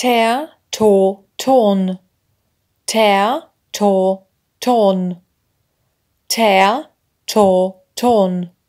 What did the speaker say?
tear, tore, torn. Tear, tore, torn. Tear, tore, torn.